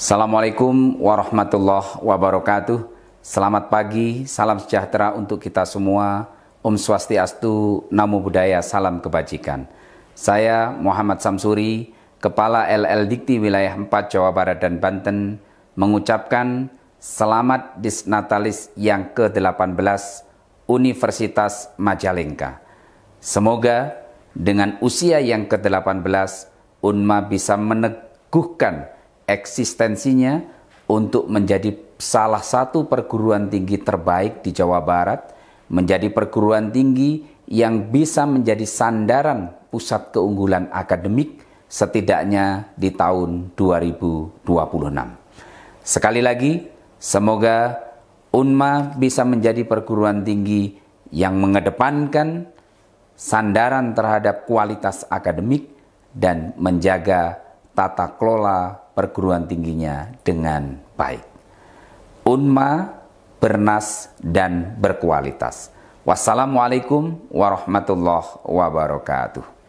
Assalamualaikum warahmatullahi wabarakatuh. Selamat pagi, salam sejahtera untuk kita semua. Om Swastiastu, Namo Buddhaya, salam kebajikan. Saya Muhammad Samsuri, Kepala LL Dikti Wilayah 4 Jawa Barat dan Banten, mengucapkan selamat disnatalis yang ke-18 Universitas Majalengka. Semoga dengan usia yang ke-18 Unma bisa meneguhkan eksistensinya untuk menjadi salah satu perguruan tinggi terbaik di Jawa Barat, menjadi perguruan tinggi yang bisa menjadi sandaran pusat keunggulan akademik setidaknya di tahun 2026. Sekali lagi, semoga UNMA bisa menjadi perguruan tinggi yang mengedepankan sandaran terhadap kualitas akademik dan menjaga tata kelola perguruan tingginya dengan baik. Unma, bernas, dan berkualitas. Wassalamualaikum warahmatullahi wabarakatuh.